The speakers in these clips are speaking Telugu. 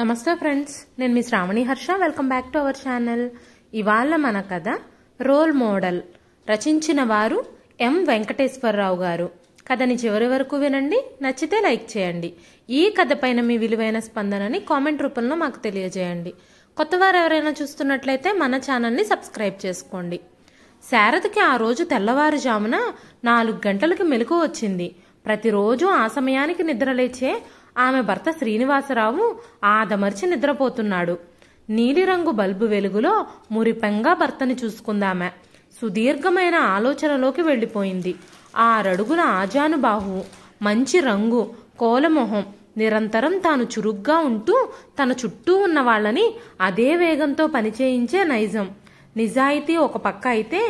నమస్తే ఫ్రెండ్స్ నేను మీ Sravani Harsha welcome back to our channel ఇవాళ మన కథ రోల్ మోడల్ రచించిన వారు ఎం వెంకటేశ్వరరావు గారు కథని చివరి వరకు వినండి నచ్చితే లైక్ చేయండి ఈ కథ పైన మీ విలువైన స్పందనని కామెంట్ రూపంలో మాకు తెలియజేయండి కొత్తవారు ఎవరైనా చూస్తున్నట్లయితే మన ఛానల్ని సబ్స్క్రైబ్ చేసుకోండి శారదకి ఆ రోజు తెల్లవారుజామున నాలుగు గంటలకు మెలకు వచ్చింది ప్రతిరోజు ఆ సమయానికి నిద్రలేచే ఆమె భర్త శ్రీనివాసరావు ఆదమర్చి నిద్రపోతున్నాడు నీలిరంగు బల్బు వెలుగులో మురిపెంగా భర్తని చూసుకుందామె సుదీర్ఘమైన ఆలోచనలోకి వెళ్ళిపోయింది రడుగున ఆజానుబాహువు మంచి రంగు కోలమొహం నిరంతరం తాను చురుగ్గా ఉంటూ తన చుట్టూ ఉన్న వాళ్ళని అదే వేగంతో పనిచేయించే నైజం నిజాయితీ ఒక పక్క అయితే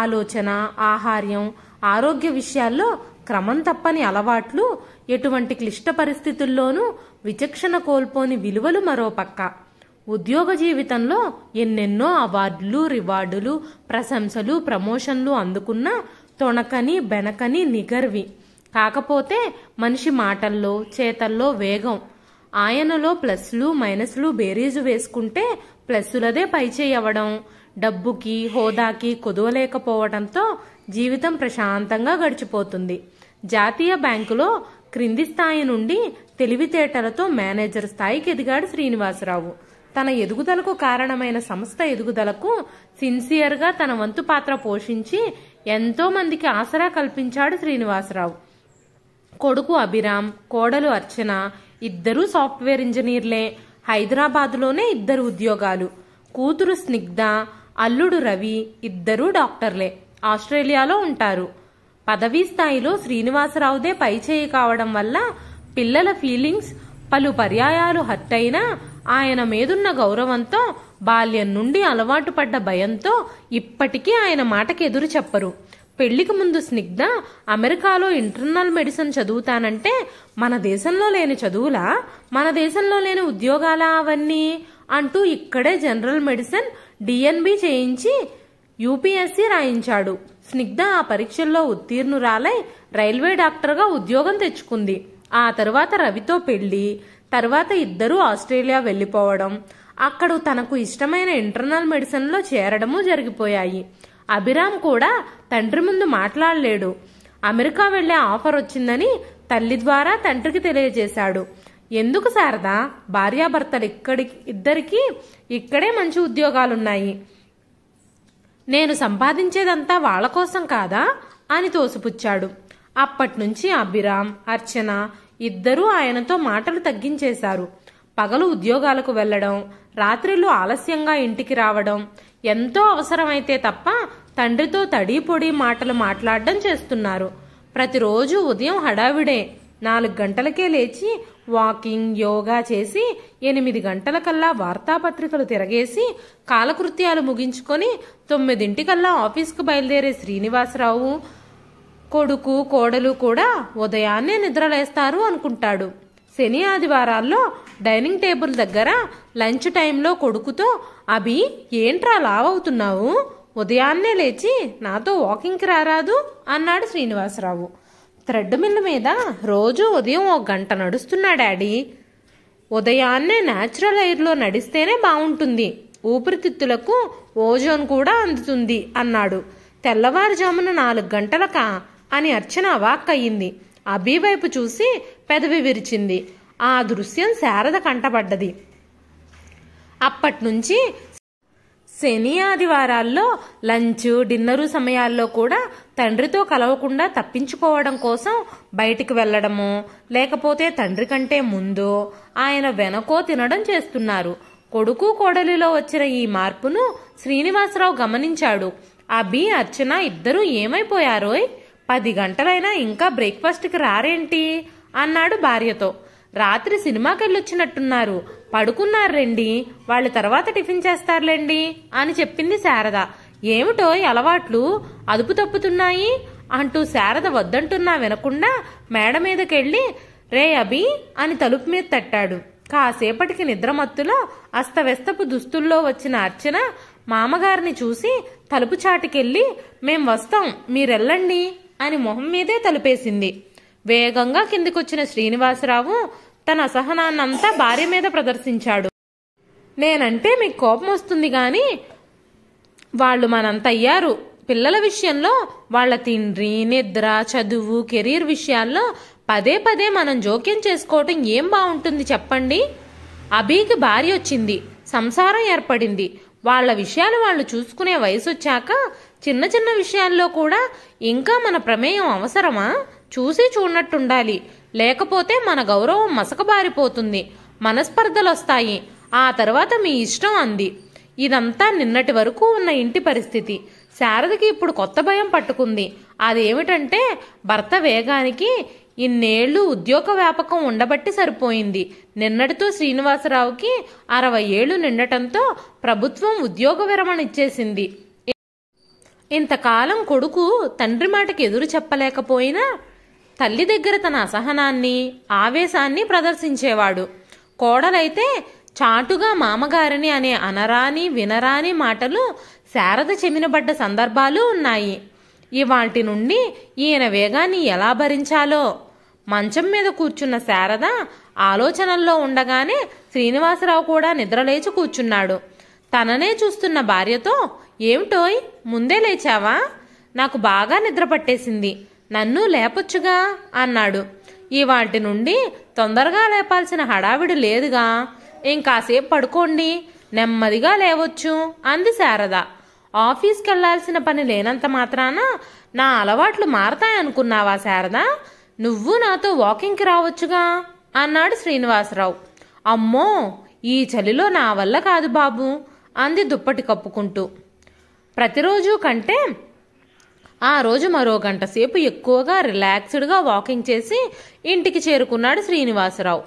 ఆలోచన ఆహార్యం ఆరోగ్య విషయాల్లో క్రమం తప్పని అలవాట్లు ఎటువంటి క్లిష్ట పరిస్థితుల్లోనూ విచక్షణ కోల్పోని విలువలు మరోపక్క ఉద్యోగ జీవితంలో ఎన్నెన్నో అవార్డులు రివార్డులు ప్రశంసలు ప్రమోషన్లు అందుకున్న తొణకని బెనకని నిగర్వి కాకపోతే మనిషి మాటల్లో చేతల్లో వేగం ఆయనలో ప్లస్లు మైనస్లు బేరీజు వేసుకుంటే ప్లస్సులదే పైచేయవడం డబ్బుకి హోదాకి కుదవలేకపోవడంతో జీవితం ప్రశాంతంగా గడిచిపోతుంది జాతీయ బ్యాంకులో క్రింది స్థాయి నుండి తెలివితేటలతో మేనేజర్ స్థాయికి ఎదిగాడు శ్రీనివాసరావు తన ఎదుగుదలకు కారణమైన సంస్థ ఎదుగుదలకు సిన్సియర్గా తన వంతు పాత్ర పోషించి ఎంతో మందికి ఆసరా కల్పించాడు శ్రీనివాసరావు కొడుకు అభిరామ్ కోడలు అర్చన ఇద్దరూ సాఫ్ట్వేర్ ఇంజనీర్లే హైదరాబాదులోనే ఇద్దరు ఉద్యోగాలు కూతురు స్నిగ్ధ అల్లుడు రవి ఇద్దరూ డాక్టర్లే ఆస్ట్రేలియాలో ఉంటారు పదవీ స్థాయిలో శ్రీనివాసరావుదే పైచేయి కావడం వల్ల పిల్లల ఫీలింగ్స్ పలు పర్యాయాలు హర్ట్ అయినా ఆయన మీదున్న గౌరవంతో బాల్యం నుండి అలవాటు పడ్డ భయంతో ఇప్పటికీ ఆయన మాటకి ఎదురు చెప్పరు పెళ్లికి ముందు స్నిగ్ధ అమెరికాలో ఇంటర్నల్ మెడిసిన్ చదువుతానంటే మన దేశంలో లేని చదువులా మన దేశంలో లేని ఉద్యోగాలా అవన్నీ అంటూ ఇక్కడే జనరల్ మెడిసిన్ డిఎన్బి చేయించి యూపీఎస్సీ రాయించాడు స్నిగ్ధ ఆ పరీక్షల్లో ఉత్తీర్ణురాలై రైల్వే డాక్టర్గా ఉద్యోగం తెచ్చుకుంది ఆ తరువాత రవితో పెళ్లి తర్వాత ఇద్దరూ ఆస్ట్రేలియా వెళ్ళిపోవడం అక్కడ తనకు ఇష్టమైన ఇంటర్నల్ మెడిసిన్లో చేరడము జరిగిపోయాయి అభిరామ్ కూడా తండ్రి ముందు మాట్లాడలేడు అమెరికా వెళ్లే ఆఫర్ వచ్చిందని తల్లి ద్వారా తండ్రికి తెలియజేశాడు ఎందుకు శారదా భార్యాభర్తలు ఇక్కడి ఇద్దరికీ ఇక్కడే మంచి ఉద్యోగాలున్నాయి నేను సంపాదించేదంతా వాళ్ల కోసం కాదా అని తోసిపుచ్చాడు అప్పట్నుంచి అభిరామ్ అర్చన ఇద్దరూ ఆయనతో మాటలు తగ్గించేశారు పగలు ఉద్యోగాలకు వెళ్లడం రాత్రిళ్ళు ఆలస్యంగా ఇంటికి రావడం ఎంతో అవసరమైతే తప్ప తండ్రితో తడి పొడి మాటలు మాట్లాడడం చేస్తున్నారు ప్రతిరోజు ఉదయం హడావిడే నాలుగు గంటలకే లేచి వాకింగ్ యోగా చేసి ఎనిమిది గంటలకల్లా వార్తాపత్రికలు తిరగేసి కాలకృత్యాలు ముగించుకొని తొమ్మిదింటికల్లా ఆఫీస్కు బయలుదేరే శ్రీనివాసరావు కొడుకు కోడలు కూడా ఉదయాన్నే నిద్రలేస్తారు అనుకుంటాడు శని ఆదివారాల్లో డైనింగ్ టేబుల్ దగ్గర లంచ్ టైంలో కొడుకుతో అభి ఏంట్రా లావవుతున్నావు ఉదయాన్నే లేచి నాతో వాకింగ్కి రారాదు అన్నాడు శ్రీనివాసరావు థ్రెడ్మిల్ మీద రోజు ఉదయం ఒక గంట నడుస్తున్నా డాడీ ఉదయాన్నే న్యాచురల్ ఎయిర్లో నడిస్తేనే బాగుంటుంది ఊపిరితిత్తులకు ఓజోన్ కూడా అందుతుంది అన్నాడు తెల్లవారుజామున నాలుగు గంటలకా అని అర్చన అవాక్కయింది అభి వైపు చూసి పెదవి విరిచింది ఆ దృశ్యం శారద కంటపడ్డది అప్పట్నుంచి శని ఆదివారాల్లో లంచ్ డిన్నరు సమయాల్లో కూడా తండ్రితో కలవకుండా తప్పించుకోవడం కోసం బయటికి వెళ్ళడము లేకపోతే తండ్రి కంటే ముందు ఆయన వెనకో తినడం చేస్తున్నారు కొడుకు కోడలిలో వచ్చిన ఈ మార్పును శ్రీనివాసరావు గమనించాడు అభి అర్చన ఇద్దరూ ఏమైపోయారోయ్ పది గంటలైనా ఇంకా బ్రేక్ఫాస్ట్కి రారేంటి అన్నాడు భార్యతో రాత్రి సినిమాకెళ్ళొచ్చినట్టున్నారు పడుకున్నారు రండి వాళ్ళు తర్వాత టిఫిన్ చేస్తారులేండి అని చెప్పింది శారద ఏమిటో అలవాట్లు అదుపు తప్పుతున్నాయి అంటూ శారద వద్దంటున్నా వినకుండా మేడ మీదకెళ్ళి రే అభి అని తలుపు మీద తట్టాడు కాసేపటికి నిద్రమత్తులో అస్తవ్యస్తపు దుస్తుల్లో వచ్చిన అర్చన మామగారిని చూసి తలుపు చాటుకెళ్ళి మేం వస్తాం మీరెళ్ళండి అని మొహం మీదే తలుపేసింది వేగంగా కిందికొచ్చిన శ్రీనివాసరావు తన అసహనాన్నంతా భార్య మీద ప్రదర్శించాడు నేనంటే మీకు కోపం వస్తుంది కానీ వాళ్ళు మనంత అయ్యారు పిల్లల విషయంలో వాళ్ళ తిండ్రి నిద్ర చదువు కెరీర్ విషయాల్లో పదే పదే మనం జోక్యం చేసుకోవటం ఏం బాగుంటుంది చెప్పండి అభికి భార్య వచ్చింది సంసారం ఏర్పడింది వాళ్ళ విషయాలు వాళ్ళు చూసుకునే వయసు వచ్చాక చిన్న చిన్న విషయాల్లో కూడా ఇంకా మన ప్రమేయం అవసరమా చూసి చూడనట్టుండాలి లేకపోతే మన గౌరవం మసకబారిపోతుంది మనస్పర్ధలొస్తాయి ఆ తర్వాత మీ ఇష్టం అంది ఇదంతా నిన్నటి వరకు ఉన్న ఇంటి పరిస్థితి శారదకి ఇప్పుడు కొత్త భయం పట్టుకుంది అదేమిటంటే భర్త వేగానికి ఇన్నేళ్లు ఉద్యోగ వ్యాపకం ఉండబట్టి సరిపోయింది నిన్నటితో శ్రీనివాసరావుకి అరవై ఏళ్లు నిండటంతో ప్రభుత్వం ఉద్యోగ విరమణ ఇచ్చేసింది ఇంతకాలం కొడుకు తండ్రి మాటకి ఎదురు చెప్పలేకపోయినా తల్లి దగ్గర తన అసహనాన్ని ఆవేశాన్ని ప్రదర్శించేవాడు కోడలైతే చాటుగా మామగారిని అనే అనరాని వినరాని మాటలు శారద చెమినబడ్డ సందర్భాలు ఉన్నాయి ఇవాటి నుండి ఈయన వేగాన్ని ఎలా భరించాలో మంచం మీద కూర్చున్న శారద ఆలోచనల్లో ఉండగానే శ్రీనివాసరావు కూడా నిద్రలేచి కూర్చున్నాడు తననే చూస్తున్న భార్యతో ఏమిటోయ్ ముందే లేచావా నాకు బాగా నిద్ర పట్టేసింది నన్ను లేపొచ్చుగా అన్నాడు ఇవాటి నుండి తొందరగా లేపాల్సిన హడావిడి లేదుగా ఇంకాసేపు పడుకోండి నెమ్మదిగా లేవచ్చు అంది శారద ఆఫీస్కి వెళ్లాల్సిన పని లేనంత మాత్రాన నా అలవాట్లు మారతాయనుకున్నావా శారద నువ్వు నాతో వాకింగ్కి రావచ్చుగా అన్నాడు శ్రీనివాసరావు అమ్మో ఈ చలిలో నా వల్ల కాదు బాబు అంది దుప్పటి కప్పుకుంటూ ప్రతిరోజు కంటే ఆ రోజు మరో గంట సేపు ఎక్కువగా రిలాక్స్డ్గా వాకింగ్ చేసి ఇంటికి చేరుకున్నాడు శ్రీనివాసరావు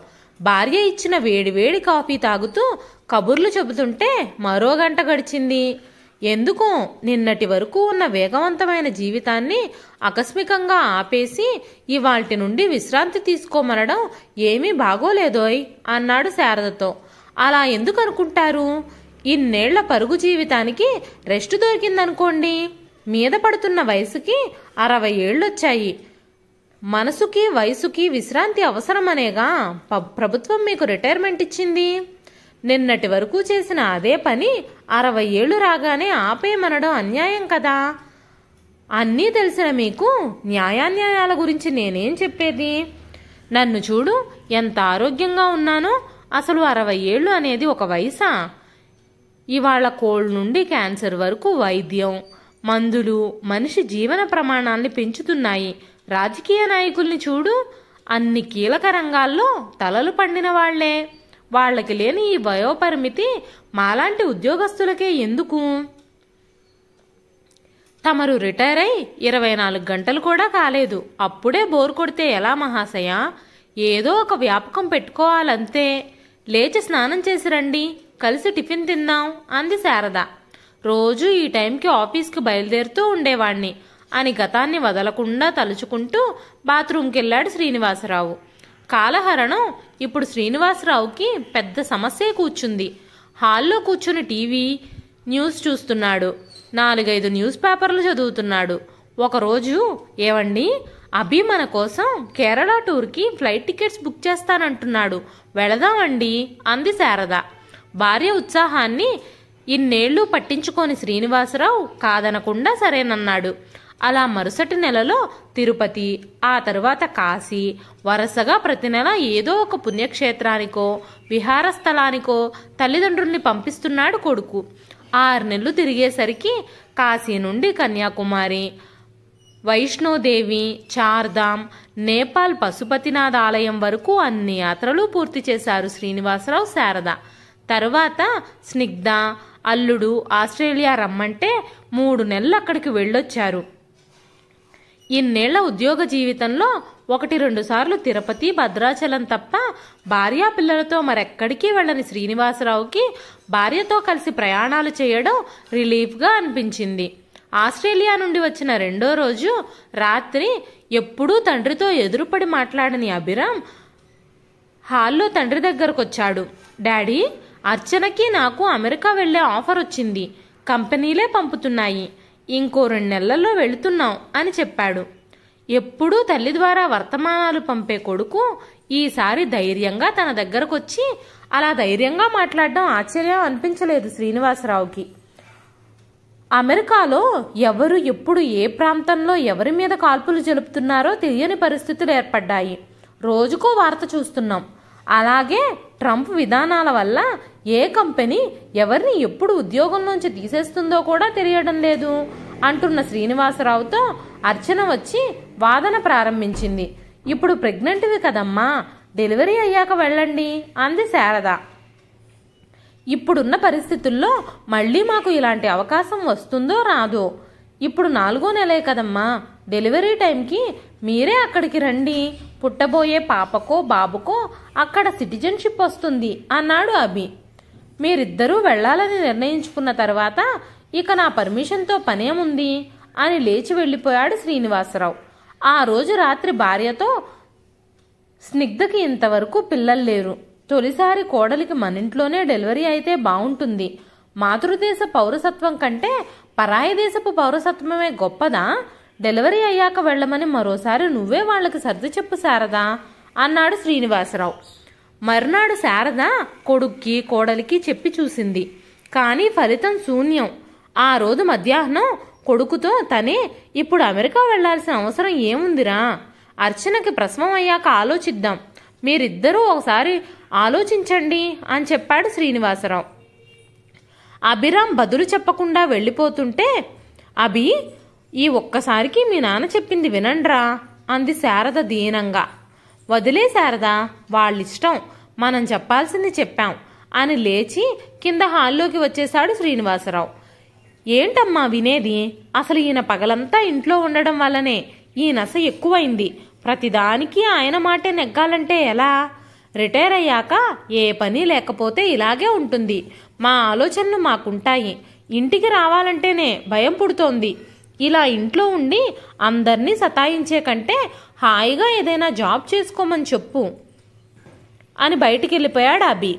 భార్య ఇచ్చిన వేడివేడి కాఫీ తాగుతూ కబుర్లు చెబుతుంటే మరో గంట గడిచింది ఎందుకు నిన్నటి వరకు ఉన్న వేగవంతమైన జీవితాన్ని ఆకస్మికంగా ఆపేసి ఇవాల్టి నుండి విశ్రాంతి తీసుకోమనడం ఏమీ బాగోలేదోయ్ అన్నాడు శారదతో అలా ఎందుకు అనుకుంటారు ఇన్నేళ్ల పరుగు జీవితానికి రెస్ట్ దొరికిందనుకోండి మీద పడుతున్న వయసుకి అరవై ఏళ్ళొచ్చాయి మనసుకి వయసుకి విశ్రాంతి అవసరమనేగా ప్రభుత్వం మీకు రిటైర్మెంట్ ఇచ్చింది నిన్నటి వరకు చేసిన అదే పని అరవై ఏళ్ళు రాగానే ఆపేయమనడం అన్యాయం కదా అన్నీ తెలిసిన మీకు న్యాయాన్యాయాల గురించి నేనేం చెప్పేది నన్ను చూడు ఎంత ఆరోగ్యంగా ఉన్నానో అసలు అరవై ఏళ్ళు అనేది ఒక వయసా ఇవాళ కోల్డ్ నుండి క్యాన్సర్ వరకు వైద్యం మందులు మనిషి జీవన ప్రమాణాల్ని పెంచుతున్నాయి రాజకీయ నాయకుల్ని చూడు అన్ని కీలక రంగాల్లో తలలు పండిన వాళ్లే వాళ్ళకి లేని ఈ వయోపరిమితి మాలాంటి ఉద్యోగస్తులకే ఎందుకు తమరు రిటైర్ అయి ఇరవై నాలుగు గంటలు కూడా కాలేదు అప్పుడే బోర్ కొడితే ఎలా మహాశయ ఏదో ఒక వ్యాపకం పెట్టుకోవాలంతే లేచి స్నానం చేసి రండి కలిసి టిఫిన్ తిందాం అంది శారద రోజు ఈ టైంకి ఆఫీస్కి బయలుదేరుతూ ఉండేవాణ్ణి అని గతాన్ని వదలకుండా తలుచుకుంటూ బాత్రూంకి వెళ్ళాడు శ్రీనివాసరావు కాలహరణం ఇప్పుడు శ్రీనివాసరావుకి పెద్ద సమస్యే కూర్చుంది హాల్లో కూర్చుని టీవీ న్యూస్ చూస్తున్నాడు నాలుగైదు న్యూస్ పేపర్లు చదువుతున్నాడు ఒకరోజు ఏవండి అభి మన కోసం కేరళ టూర్కి ఫ్లైట్ టికెట్స్ బుక్ చేస్తానంటున్నాడు వెళదామండి అంది శారద భార్య ఉత్సాహాన్ని ఇన్నేళ్లు పట్టించుకోని శ్రీనివాసరావు కాదనకుండా సరేనన్నాడు అలా మరుసటి నెలలో తిరుపతి ఆ తరువాత కాశీ వరుసగా ప్రతి నెల ఏదో ఒక పుణ్యక్షేత్రానికో విహారస్థలానికో తల్లిదండ్రుల్ని పంపిస్తున్నాడు కొడుకు ఆరు నెలలు తిరిగేసరికి కాశీ నుండి కన్యాకుమారి వైష్ణోదేవి చార్ధామ్ నేపాల్ పశుపతినాథ్ ఆలయం వరకు అన్ని యాత్రలు పూర్తి చేశారు శ్రీనివాసరావు శారద తరువాత స్నిగ్ధ అల్లుడు ఆస్ట్రేలియా రమ్మంటే మూడు నెలలు అక్కడికి వెళ్ళొచ్చారు ఇన్నేళ్ల ఉద్యోగ జీవితంలో ఒకటి రెండు సార్లు తిరుపతి భద్రాచలం తప్ప భార్యా పిల్లలతో మరెక్కడికి వెళ్ళని శ్రీనివాసరావుకి భార్యతో కలిసి ప్రయాణాలు చేయడం రిలీఫ్గా అనిపించింది ఆస్ట్రేలియా నుండి వచ్చిన రెండో రోజు రాత్రి ఎప్పుడూ తండ్రితో ఎదురుపడి మాట్లాడని అభిరామ్ హాల్లో తండ్రి దగ్గరకొచ్చాడు డాడీ అర్చనకి నాకు అమెరికా వెళ్ళే ఆఫర్ వచ్చింది కంపెనీలే పంపుతున్నాయి ఇంకో రెండు నెలల్లో వెళుతున్నాం అని చెప్పాడు ఎప్పుడూ తల్లి ద్వారా వర్తమానాలు పంపే కొడుకు ఈసారి ధైర్యంగా తన దగ్గరకొచ్చి అలా ధైర్యంగా మాట్లాడడం ఆశ్చర్యం అనిపించలేదు శ్రీనివాసరావుకి అమెరికాలో ఎవరు ఎప్పుడు ఏ ప్రాంతంలో ఎవరి మీద కాల్పులు జరుపుతున్నారో తెలియని పరిస్థితులు ఏర్పడ్డాయి రోజుకో వార్త చూస్తున్నాం అలాగే ట్రంప్ విధానాల వల్ల ఏ కంపెనీ ఎవరిని ఎప్పుడు ఉద్యోగం నుంచి తీసేస్తుందో కూడా తెలియడం లేదు అంటున్న శ్రీనివాసరావుతో అర్చన వచ్చి వాదన ప్రారంభించింది ఇప్పుడు ప్రెగ్నెంట్వి కదమ్మా డెలివరీ అయ్యాక వెళ్ళండి అంది శారద ఇప్పుడున్న పరిస్థితుల్లో మళ్ళీ మాకు ఇలాంటి అవకాశం వస్తుందో రాదో ఇప్పుడు నాలుగో నెలే కదమ్మా డెలివరీ టైంకి మీరే అక్కడికి రండి పుట్టబోయే పాపకో బాబుకో అక్కడ సిటిజన్షిప్ వస్తుంది అన్నాడు అభి మీరిద్దరూ వెళ్లాలని నిర్ణయించుకున్న తర్వాత ఇక నా పర్మిషన్తో పనేముంది అని లేచి వెళ్ళిపోయాడు శ్రీనివాసరావు ఆ రోజు రాత్రి భార్యతో స్నిగ్ధకి ఇంతవరకు పిల్లలు లేరు తొలిసారి కోడలికి మనింట్లోనే డెలివరీ అయితే బాగుంటుంది మాతృదేశ పౌరసత్వం కంటే పరాయి దేశపు పౌరసత్వమే గొప్పదా డెలివరీ అయ్యాక వెళ్ళమని మరోసారి నువ్వే వాళ్ళకి సర్ది చెప్పు సారదా అన్నాడు శ్రీనివాసరావు మర్నాడు శారద కొడుక్కి కోడలికి చెప్పి చూసింది కానీ ఫలితం శూన్యం ఆ రోజు మధ్యాహ్నం కొడుకుతో తనే ఇప్పుడు అమెరికా వెళ్లాల్సిన అవసరం ఏముందిరా అర్చనకి ప్రసవం అయ్యాక ఆలోచిద్దాం మీరిద్దరూ ఒకసారి ఆలోచించండి అని చెప్పాడు శ్రీనివాసరావు అభిరామ్ బదులు చెప్పకుండా వెళ్ళిపోతుంటే అభి ఈ ఒక్కసారికి మీ నాన్న చెప్పింది వినండ్రా అంది శారద దీనంగా వదిలే శారదా వాళ్ళిష్టం మనం చెప్పాల్సింది చెప్పాం అని లేచి కింద హాల్లోకి వచ్చేశాడు శ్రీనివాసరావు ఏంటమ్మా వినేది అసలు ఈయన పగలంతా ఇంట్లో ఉండడం వల్లనే ఈ నశ ఎక్కువైంది ప్రతిదానికి ఆయన మాటే నెగ్గాలంటే ఎలా రిటైర్ అయ్యాక ఏ పని లేకపోతే ఇలాగే ఉంటుంది మా ఆలోచనలు మాకుంటాయి ఇంటికి రావాలంటేనే భయం పుడుతోంది ఇలా ఇంట్లో ఉండి అందరినీ సతాయించే కంటే హాయిగా ఏదైనా జాబ్ చేసుకోమని చెప్పు అని బయటికి వెళ్ళిపోయాడు అభి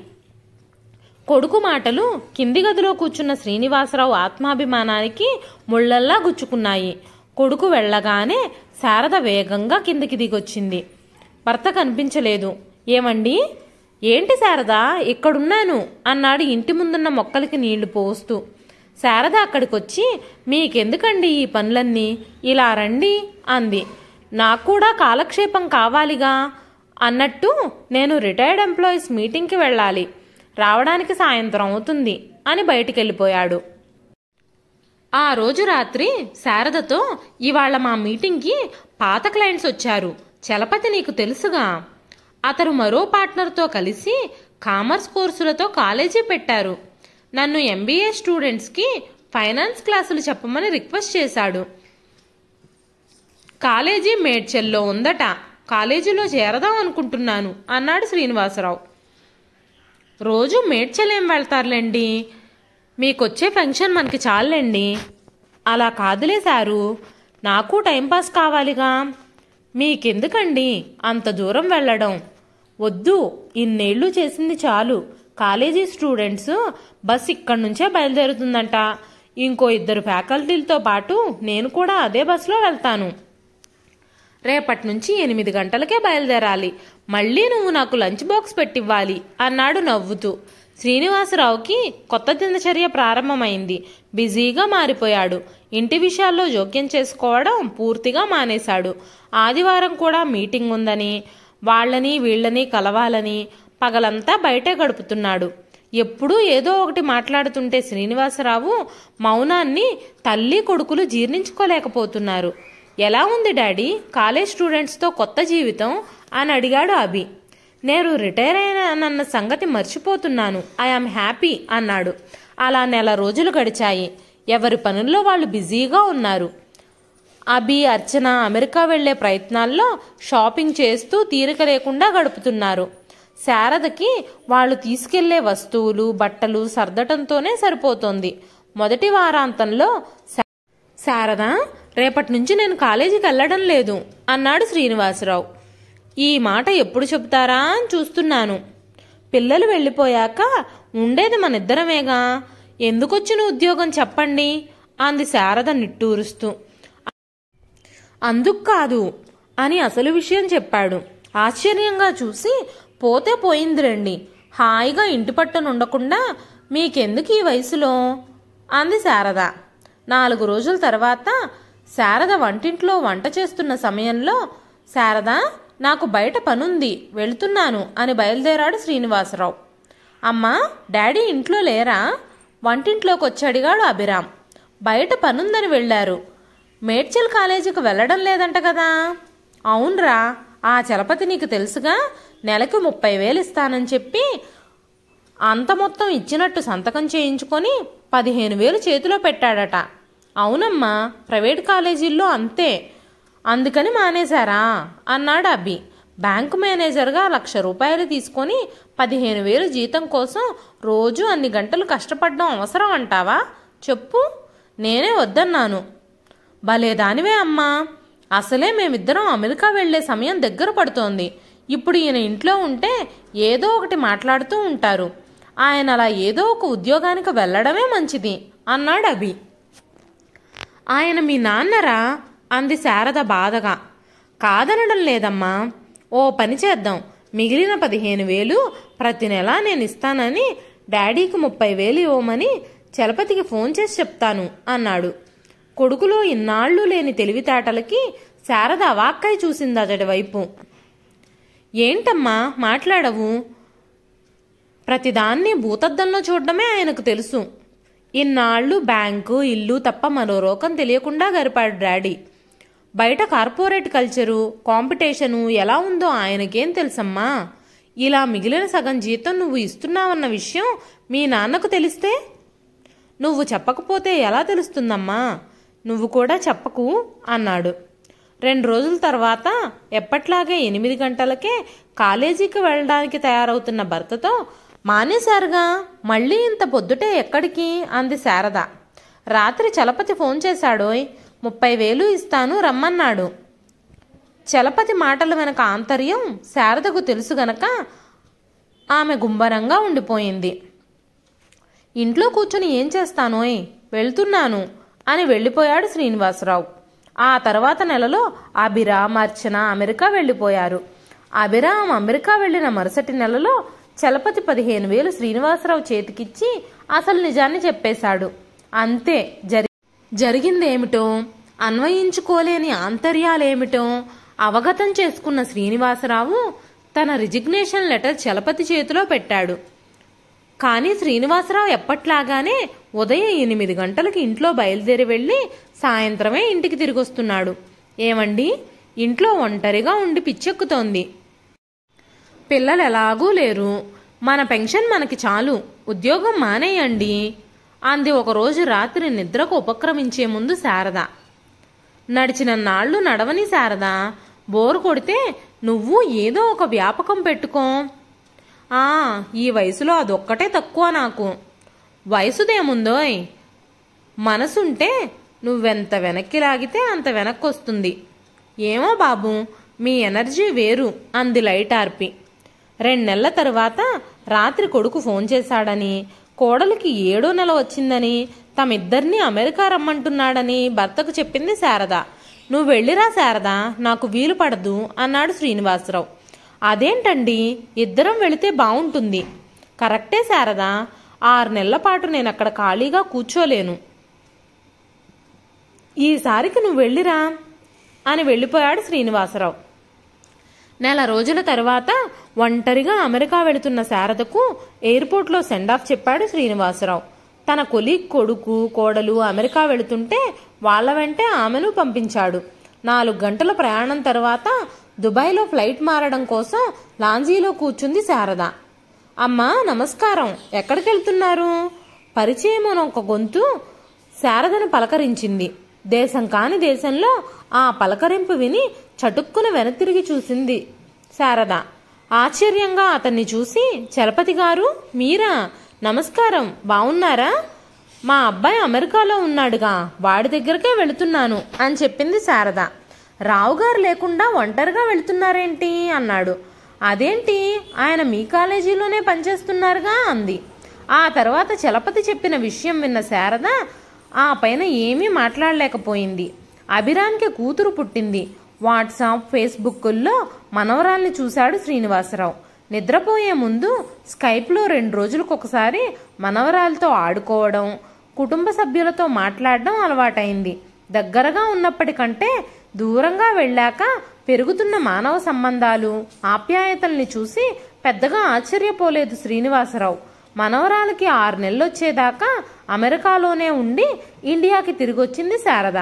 కొడుకు మాటలు కింది గదిలో కూర్చున్న శ్రీనివాసరావు ఆత్మాభిమానానికి ముళ్ళల్లా గుచ్చుకున్నాయి కొడుకు వెళ్ళగానే శారద వేగంగా కిందికి దిగొచ్చింది భర్త కనిపించలేదు ఏమండి ఏంటి శారద ఇక్కడున్నాను అన్నాడు ఇంటి ముందున్న మొక్కలకి నీళ్లు పోస్తూ శారద అక్కడికొచ్చి మీకెందుకండి ఈ పనులన్నీ ఇలా రండి అంది నాకు కూడా కాలక్షేపం కావాలిగా అన్నట్టు నేను రిటైర్డ్ ఎంప్లాయీస్ మీటింగ్కి వెళ్ళాలి రావడానికి సాయంత్రం అవుతుంది అని బయటికెళ్ళిపోయాడు ఆ రోజు రాత్రి శారదతో ఇవాళ మా మీటింగ్కి పాత క్లయింట్స్ వచ్చారు చలపతి నీకు తెలుసుగా అతను మరో పార్ట్నర్తో కలిసి కామర్స్ కోర్సులతో కాలేజీ పెట్టారు నన్ను ఎంబీఏ స్టూడెంట్స్కి ఫైనాన్స్ క్లాసులు చెప్పమని రిక్వెస్ట్ చేశాడు కాలేజీ మేడ్చల్లో ఉందట కాలేజీలో చేరదాం అనుకుంటున్నాను అన్నాడు శ్రీనివాసరావు రోజు మేడ్చలేం వెళ్తారులేండి మీకొచ్చే ఫంక్షన్ మనకి చాలండి అలా కాదులే సారు నాకు టైంపాస్ కావాలిగా మీకెందుకండి అంత దూరం వెళ్ళడం వద్దు ఇన్నేళ్ళు చేసింది చాలు కాలేజీ స్టూడెంట్స్ బస్ ఇక్కడి నుంచే బయలుదేరుతుందంట ఇంకో ఇద్దరు ఫ్యాకల్టీలతో పాటు నేను కూడా అదే బస్సులో వెళ్తాను రేపటి నుంచి ఎనిమిది గంటలకే బయలుదేరాలి మళ్ళీ నువ్వు నాకు లంచ్ బాక్స్ పెట్టివ్వాలి అన్నాడు నవ్వుతూ శ్రీనివాసరావుకి కొత్త దినచర్య ప్రారంభమైంది బిజీగా మారిపోయాడు ఇంటి విషయాల్లో జోక్యం చేసుకోవడం పూర్తిగా మానేశాడు ఆదివారం కూడా మీటింగ్ ఉందని వాళ్ళని వీళ్ళని కలవాలని పగలంతా బయటే గడుపుతున్నాడు ఎప్పుడూ ఏదో ఒకటి మాట్లాడుతుంటే శ్రీనివాసరావు మౌనాన్ని తల్లి కొడుకులు జీర్ణించుకోలేకపోతున్నారు ఎలా ఉంది డాడీ కాలేజ్ స్టూడెంట్స్తో కొత్త జీవితం అని అడిగాడు అభి నేను రిటైర్ అయినన్న సంగతి మర్చిపోతున్నాను ఐఆమ్ హ్యాపీ అన్నాడు అలా నెల రోజులు గడిచాయి ఎవరి పనుల్లో వాళ్ళు బిజీగా ఉన్నారు అభి అర్చన అమెరికా వెళ్లే ప్రయత్నాల్లో షాపింగ్ చేస్తూ తీరిక లేకుండా గడుపుతున్నారు శారదకి వాళ్ళు తీసుకెళ్లే వస్తువులు బట్టలు సర్దటంతోనే సరిపోతోంది మొదటి వారాంతంలో శారదా రేపటి నుంచి నేను కాలేజీకి వెళ్ళడం లేదు అన్నాడు శ్రీనివాసరావు ఈ మాట ఎప్పుడు చెబుతారా అని చూస్తున్నాను పిల్లలు వెళ్ళిపోయాక ఉండేది మనిద్దరమేగా ఎందుకొచ్చిన ఉద్యోగం చెప్పండి అంది శారద నిట్టూరుస్తూ అందుకు కాదు అని అసలు విషయం చెప్పాడు ఆశ్చర్యంగా చూసి పోతే పోయింది రండి హాయిగా ఇంటి పట్టనుండకుండా మీకెందుకు ఈ వయసులో అంది శారద నాలుగు రోజుల తర్వాత శారద వంటింట్లో వంట చేస్తున్న సమయంలో శారద నాకు బయట పనుంది వెళుతున్నాను అని బయలుదేరాడు శ్రీనివాసరావు అమ్మా డాడీ ఇంట్లో లేరా వంటింట్లోకి వచ్చడిగాడు అభిరామ్ బయట పనుందని వెళ్ళారు మేడ్చల్ కాలేజీకి వెళ్ళడం లేదంట కదా అవునరా ఆ చలపతి నీకు తెలుసుగా నెలకు ముప్పై వేలు ఇస్తానని చెప్పి అంత మొత్తం ఇచ్చినట్టు సంతకం చేయించుకొని పదిహేను వేలు చేతిలో పెట్టాడట అవునమ్మా ప్రైవేట్ కాలేజీల్లో అంతే అందుకని మానేశారా అన్నాడు అబ్బి బ్యాంకు మేనేజర్గా లక్ష రూపాయలు తీసుకొని పదిహేను వేలు జీతం కోసం రోజు అన్ని గంటలు కష్టపడడం అవసరం అంటావా చెప్పు నేనే వద్దన్నాను దానివే అమ్మా అసలే మేమిద్దరం అమెరికా వెళ్లే సమయం దగ్గర పడుతోంది ఇప్పుడు ఈయన ఇంట్లో ఉంటే ఏదో ఒకటి మాట్లాడుతూ ఉంటారు ఆయన అలా ఏదో ఒక ఉద్యోగానికి వెళ్ళడమే మంచిది అన్నాడు అభి ఆయన మీ నాన్నరా అంది శారద బాధగా కాదనడం లేదమ్మా ఓ పని చేద్దాం మిగిలిన పదిహేను వేలు ప్రతి నెలా నేను ఇస్తానని డాడీకి ముప్పై వేలు ఇవ్వమని చలపతికి ఫోన్ చేసి చెప్తాను అన్నాడు కొడుకులో ఇన్నాళ్ళు లేని తెలివితేటలకి శారద అవాక్కై చూసింది అతడి వైపు ఏంటమ్మా మాట్లాడవు ప్రతిదాన్ని భూతద్దంలో చూడడమే ఆయనకు తెలుసు ఇన్నాళ్ళు బ్యాంకు ఇల్లు తప్ప మనోరోకం తెలియకుండా గరిపాడు డాడీ బయట కార్పొరేట్ కల్చరు కాంపిటీషను ఎలా ఉందో ఆయనకేం తెలుసమ్మా ఇలా మిగిలిన సగం జీతం నువ్వు ఇస్తున్నావన్న విషయం మీ నాన్నకు తెలిస్తే నువ్వు చెప్పకపోతే ఎలా తెలుస్తుందమ్మా నువ్వు కూడా చెప్పకు అన్నాడు రెండు రోజుల తర్వాత ఎప్పట్లాగే ఎనిమిది గంటలకే కాలేజీకి వెళ్ళడానికి తయారవుతున్న భర్తతో మానేశారుగా మళ్ళీ ఇంత పొద్దుటే ఎక్కడికి అంది శారద రాత్రి చలపతి ఫోన్ చేశాడోయ్ ముప్పై వేలు ఇస్తాను రమ్మన్నాడు చలపతి మాటలు వెనక ఆంతర్యం శారదకు తెలుసు గనక ఆమె గుంబరంగా ఉండిపోయింది ఇంట్లో కూర్చొని ఏం చేస్తానోయ్ వెళ్తున్నాను అని వెళ్ళిపోయాడు శ్రీనివాసరావు ఆ తర్వాత నెలలో అభిరామ్ అర్చన అమెరికా వెళ్ళిపోయారు అభిరామ్ అమెరికా వెళ్ళిన మరుసటి నెలలో చలపతి పదిహేను వేలు శ్రీనివాసరావు చేతికిచ్చి అసలు నిజాన్ని చెప్పేశాడు అంతే జరి జరిగిందేమిటో అన్వయించుకోలేని ఆంతర్యాలేమిటో అవగతం చేసుకున్న శ్రీనివాసరావు తన రిజిగ్నేషన్ లెటర్ చలపతి చేతిలో పెట్టాడు కానీ శ్రీనివాసరావు ఎప్పట్లాగానే ఉదయం ఎనిమిది గంటలకు ఇంట్లో బయలుదేరి వెళ్ళి సాయంత్రమే ఇంటికి తిరిగొస్తున్నాడు ఏమండి ఇంట్లో ఒంటరిగా ఉండి పిచ్చెక్కుతోంది పిల్లలు ఎలాగూ లేరు మన పెన్షన్ మనకి చాలు ఉద్యోగం మానేయండి అంది ఒకరోజు రాత్రి నిద్రకు ఉపక్రమించే ముందు శారద నడిచిన నాళ్ళు నడవని శారద బోరు కొడితే నువ్వు ఏదో ఒక వ్యాపకం పెట్టుకో ఆ ఈ వయసులో అదొక్కటే తక్కువ నాకు వయసుదేముందోయ్ మనసుంటే నువ్వెంత వెనక్కి లాగితే అంత వెనక్కి వస్తుంది ఏమో బాబు మీ ఎనర్జీ వేరు అంది లైట్ ఆర్పి రెండు నెలల తరువాత రాత్రి కొడుకు ఫోన్ చేశాడని కోడలికి ఏడో నెల వచ్చిందని తమిద్దరినీ అమెరికా రమ్మంటున్నాడని భర్తకు చెప్పింది శారద నువ్వు వెళ్ళిరా శారద నాకు వీలు పడదు అన్నాడు శ్రీనివాసరావు అదేంటండి ఇద్దరం వెళితే బాగుంటుంది కరెక్టే శారద ఆరు నెలల పాటు నేను అక్కడ ఖాళీగా కూర్చోలేను ఈసారికి నువ్వు వెళ్ళిరా అని వెళ్ళిపోయాడు శ్రీనివాసరావు నెల రోజుల తర్వాత ఒంటరిగా అమెరికా వెళుతున్న శారదకు ఎయిర్పోర్ట్లో సెండ్ ఆఫ్ చెప్పాడు శ్రీనివాసరావు తన కొలి కొడుకు కోడలు అమెరికా వెళుతుంటే వాళ్ల వెంటే ఆమెను పంపించాడు నాలుగు గంటల ప్రయాణం తర్వాత దుబాయ్లో ఫ్లైట్ మారడం కోసం లాంజీలో కూర్చుంది శారద అమ్మా నమస్కారం ఎక్కడికి వెళ్తున్నారు పరిచయం ఒక గొంతు శారదను పలకరించింది దేశం కాని దేశంలో ఆ పలకరింపు విని చటుక్కున వెనతిరిగి చూసింది శారద ఆశ్చర్యంగా అతన్ని చూసి చలపతి గారు మీరా నమస్కారం బాగున్నారా మా అబ్బాయి అమెరికాలో ఉన్నాడుగా వాడి దగ్గరకే వెళుతున్నాను అని చెప్పింది శారద రావు గారు లేకుండా ఒంటరిగా వెళుతున్నారేంటి అన్నాడు అదేంటి ఆయన మీ కాలేజీలోనే పనిచేస్తున్నారుగా అంది ఆ తర్వాత చలపతి చెప్పిన విషయం విన్న శారద ఆ పైన ఏమీ మాట్లాడలేకపోయింది అభిరామ్కి కూతురు పుట్టింది వాట్సాప్ ఫేస్బుక్కుల్లో మనవరాల్ని చూశాడు శ్రీనివాసరావు నిద్రపోయే ముందు స్కైప్లో రెండు రోజులకొకసారి మనవరాలతో ఆడుకోవడం కుటుంబ సభ్యులతో మాట్లాడడం అలవాటైంది దగ్గరగా ఉన్నప్పటికంటే దూరంగా వెళ్ళాక పెరుగుతున్న మానవ సంబంధాలు ఆప్యాయతల్ని చూసి పెద్దగా ఆశ్చర్యపోలేదు శ్రీనివాసరావు మనవరాలకి ఆరు నెలలు వచ్చేదాకా అమెరికాలోనే ఉండి ఇండియాకి తిరిగి వచ్చింది శారద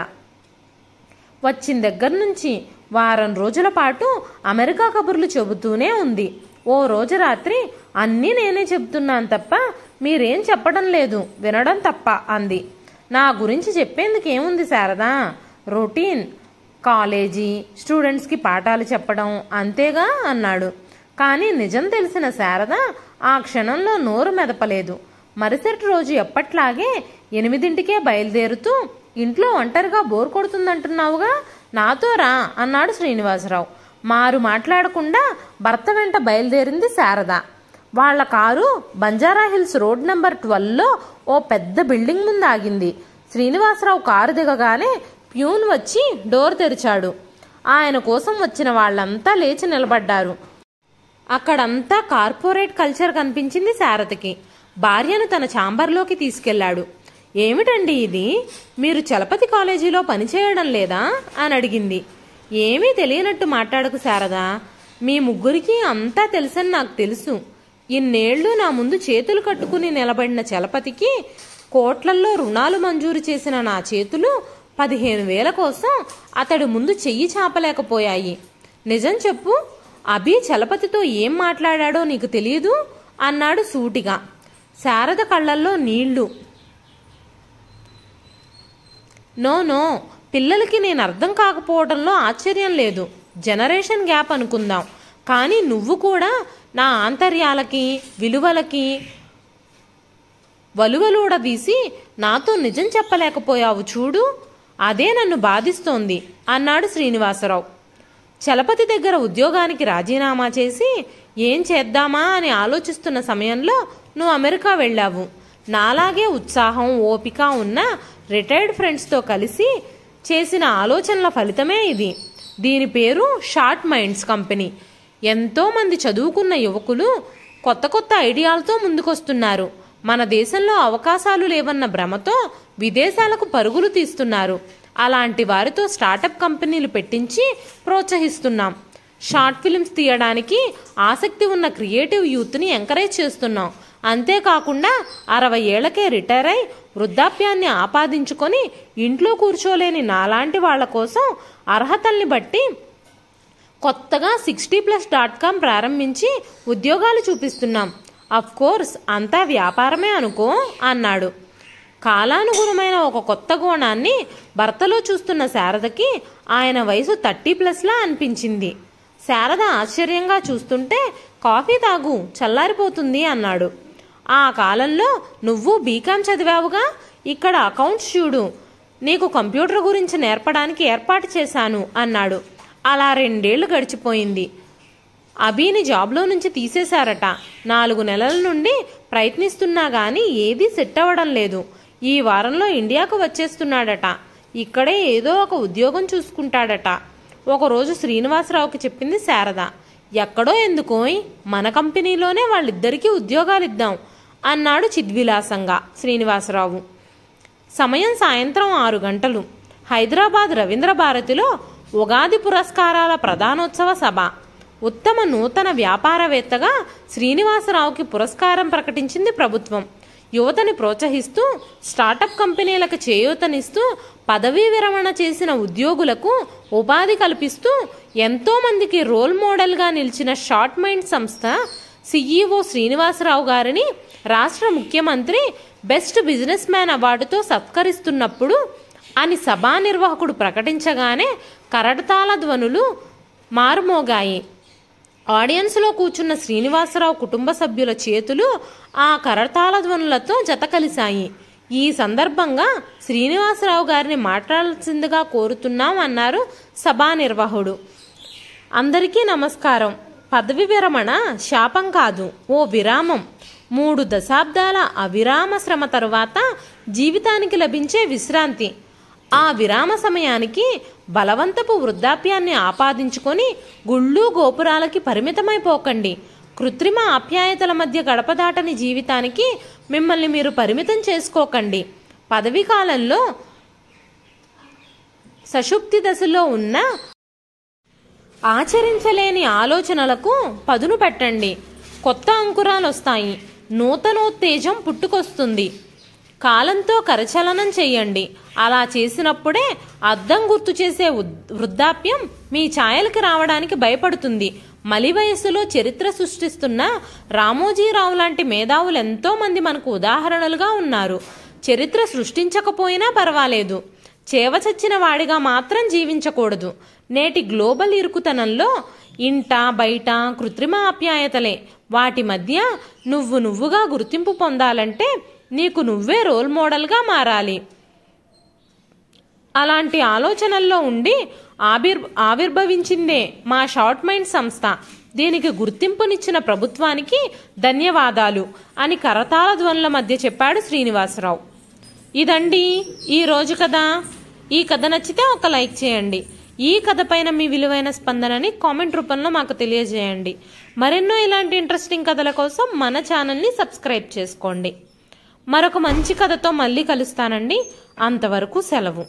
వచ్చిన దగ్గర నుంచి వారం రోజుల పాటు అమెరికా కబుర్లు చెబుతూనే ఉంది ఓ రోజు రాత్రి అన్నీ నేనే చెబుతున్నాను తప్ప మీరేం చెప్పడం లేదు వినడం తప్ప అంది నా గురించి చెప్పేందుకు ఏముంది శారద రొటీన్ కాలేజీ స్టూడెంట్స్కి పాఠాలు చెప్పడం అంతేగా అన్నాడు కానీ నిజం తెలిసిన శారద ఆ క్షణంలో నోరు మెదపలేదు మరుసటి రోజు ఎప్పట్లాగే ఎనిమిదింటికే బయలుదేరుతూ ఇంట్లో ఒంటరిగా బోర్ కొడుతుందంటున్నావుగా నాతో రా అన్నాడు శ్రీనివాసరావు మారు మాట్లాడకుండా భర్త వెంట బయలుదేరింది శారద వాళ్ల car Banjara Hills road number ట్వెల్వ్లో ఓ పెద్ద బిల్డింగ్ ముందు ఆగింది శ్రీనివాసరావు కారు దిగగానే ప్యూన్ వచ్చి డోర్ తెరిచాడు ఆయన కోసం వచ్చిన వాళ్ళంతా లేచి నిలబడ్డారు అక్కడంతా కార్పొరేట్ కల్చర్ కనిపించింది సారథికి భార్యను తన ఛాంబర్లోకి తీసుకెళ్లాడు ఏమిటండి ఇది మీరు చలపతి కాలేజీలో పనిచేయడం లేదా అని అడిగింది ఏమీ తెలియనట్టు మాట్లాడకు సారదా మీ ముగ్గురికి అంతా తెలుసని నాకు తెలుసు ఇన్నేళ్లు నా ముందు చేతులు కట్టుకుని నిలబడిన చలపతికి కోట్లల్లో రుణాలు మంజూరు చేసిన నా చేతులు పదిహేను వేల కోసం అతడి ముందు చెయ్యి చాపలేకపోయాయి నిజం చెప్పు అభి చలపతితో ఏం మాట్లాడాడో నీకు తెలియదు అన్నాడు సూటిగా శారద కళ్ళల్లో నీళ్లు నో నో పిల్లలకి నేను అర్థం కాకపోవడంలో ఆశ్చర్యం లేదు జనరేషన్ గ్యాప్ అనుకుందాం కానీ నువ్వు కూడా నా ఆంతర్యాలకి విలువలకి వీసి నాతో నిజం చెప్పలేకపోయావు చూడు అదే నన్ను బాధిస్తోంది అన్నాడు శ్రీనివాసరావు చలపతి దగ్గర ఉద్యోగానికి రాజీనామా చేసి ఏం చేద్దామా అని ఆలోచిస్తున్న సమయంలో నువ్వు అమెరికా వెళ్ళావు నాలాగే ఉత్సాహం ఓపిక ఉన్న రిటైర్డ్ ఫ్రెండ్స్తో కలిసి చేసిన ఆలోచనల ఫలితమే ఇది దీని పేరు షార్ట్ మైండ్స్ కంపెనీ ఎంతోమంది చదువుకున్న యువకులు కొత్త కొత్త ఐడియాలతో ముందుకొస్తున్నారు మన దేశంలో అవకాశాలు లేవన్న భ్రమతో విదేశాలకు పరుగులు తీస్తున్నారు అలాంటి వారితో స్టార్టప్ కంపెనీలు పెట్టించి ప్రోత్సహిస్తున్నాం షార్ట్ ఫిల్మ్స్ తీయడానికి ఆసక్తి ఉన్న క్రియేటివ్ యూత్ని ఎంకరేజ్ చేస్తున్నాం అంతేకాకుండా అరవై ఏళ్లకే రిటైర్ అయి వృద్ధాప్యాన్ని ఆపాదించుకొని ఇంట్లో కూర్చోలేని నాలాంటి వాళ్ళ కోసం అర్హతల్ని బట్టి కొత్తగా సిక్స్టీ ప్లస్ డాట్ కామ్ ప్రారంభించి ఉద్యోగాలు చూపిస్తున్నాం అఫ్కోర్స్ అంతా వ్యాపారమే అనుకో అన్నాడు కాలానుగుణమైన ఒక కొత్త కోణాన్ని భర్తలో చూస్తున్న శారదకి ఆయన వయసు థర్టీ ప్లస్లా అనిపించింది శారద ఆశ్చర్యంగా చూస్తుంటే కాఫీ తాగు చల్లారిపోతుంది అన్నాడు ఆ కాలంలో నువ్వు బీకాం చదివావుగా ఇక్కడ అకౌంట్స్ చూడు నీకు కంప్యూటర్ గురించి నేర్పడానికి ఏర్పాటు చేశాను అన్నాడు అలా రెండేళ్లు గడిచిపోయింది అభిని జాబ్లో నుంచి తీసేశారట నాలుగు నెలల నుండి ప్రయత్నిస్తున్నా కానీ ఏదీ సెట్ అవ్వడం లేదు ఈ వారంలో ఇండియాకు వచ్చేస్తున్నాడట ఇక్కడే ఏదో ఒక ఉద్యోగం చూసుకుంటాడట ఒకరోజు శ్రీనివాసరావుకి చెప్పింది శారద ఎక్కడో ఎందుకోయ్ మన కంపెనీలోనే వాళ్ళిద్దరికీ ఉద్యోగాలిద్దాం అన్నాడు చిద్విలాసంగా శ్రీనివాసరావు సమయం సాయంత్రం ఆరు గంటలు హైదరాబాద్ రవీంద్ర భారతిలో ఉగాది పురస్కారాల ప్రధానోత్సవ సభ ఉత్తమ నూతన వ్యాపారవేత్తగా శ్రీనివాసరావుకి పురస్కారం ప్రకటించింది ప్రభుత్వం యువతని ప్రోత్సహిస్తూ స్టార్టప్ కంపెనీలకు చేయూతనిస్తూ పదవీ విరమణ చేసిన ఉద్యోగులకు ఉపాధి కల్పిస్తూ ఎంతోమందికి రోల్ మోడల్గా నిలిచిన షార్ట్ మైండ్ సంస్థ సిఈఓ శ్రీనివాసరావు గారిని రాష్ట్ర ముఖ్యమంత్రి బెస్ట్ బిజినెస్ మ్యాన్ అవార్డుతో సత్కరిస్తున్నప్పుడు అని సభా నిర్వాహకుడు ప్రకటించగానే కరడతాల ధ్వనులు మారుమోగాయి ఆడియన్స్లో కూర్చున్న శ్రీనివాసరావు కుటుంబ సభ్యుల చేతులు ఆ కరతాళ ధ్వనులతో జత కలిశాయి ఈ సందర్భంగా శ్రీనివాసరావు గారిని మాట్లాడాల్సిందిగా కోరుతున్నాం అన్నారు సభా నిర్వాహకుడు అందరికీ నమస్కారం పదవి విరమణ శాపం కాదు ఓ విరామం మూడు దశాబ్దాల అవిరామ శ్రమ తరువాత జీవితానికి లభించే విశ్రాంతి ఆ విరామ సమయానికి బలవంతపు వృద్ధాప్యాన్ని ఆపాదించుకొని గుళ్ళు గోపురాలకి పరిమితమైపోకండి కృత్రిమ ఆప్యాయతల మధ్య గడపదాటని జీవితానికి మిమ్మల్ని మీరు పరిమితం చేసుకోకండి పదవి కాలంలో సశుప్తి దశలో ఉన్న ఆచరించలేని ఆలోచనలకు పదును పెట్టండి కొత్త అంకురాలు వస్తాయి నూతనోత్తేజం పుట్టుకొస్తుంది కాలంతో కరచలనం చేయండి అలా చేసినప్పుడే అద్దం గుర్తు చేసే వృద్ధాప్యం మీ ఛాయలకి రావడానికి భయపడుతుంది మలి వయస్సులో చరిత్ర సృష్టిస్తున్న రామోజీరావు లాంటి మేధావులు ఎంతోమంది మనకు ఉదాహరణలుగా ఉన్నారు చరిత్ర సృష్టించకపోయినా పర్వాలేదు చేవచచ్చిన వాడిగా మాత్రం జీవించకూడదు నేటి గ్లోబల్ ఇరుకుతనంలో ఇంట బయట కృత్రిమ ఆప్యాయతలే వాటి మధ్య నువ్వు నువ్వుగా గుర్తింపు పొందాలంటే నీకు నువ్వే రోల్ మోడల్గా మారాలి అలాంటి ఆలోచనల్లో ఉండి ఆవిర్ ఆవిర్భవించిందే మా షార్ట్ మైండ్ సంస్థ దీనికి గుర్తింపునిచ్చిన ప్రభుత్వానికి ధన్యవాదాలు అని కరతాల ధ్వనుల మధ్య చెప్పాడు శ్రీనివాసరావు ఇదండి ఈ రోజు కదా ఈ కథ నచ్చితే ఒక లైక్ చేయండి ఈ కథ పైన మీ విలువైన స్పందనని కామెంట్ రూపంలో మాకు తెలియజేయండి మరెన్నో ఇలాంటి ఇంట్రెస్టింగ్ కథల కోసం మన ఛానల్ని సబ్స్క్రైబ్ చేసుకోండి మరొక మంచి కథతో మళ్ళీ కలుస్తానండి అంతవరకు సెలవు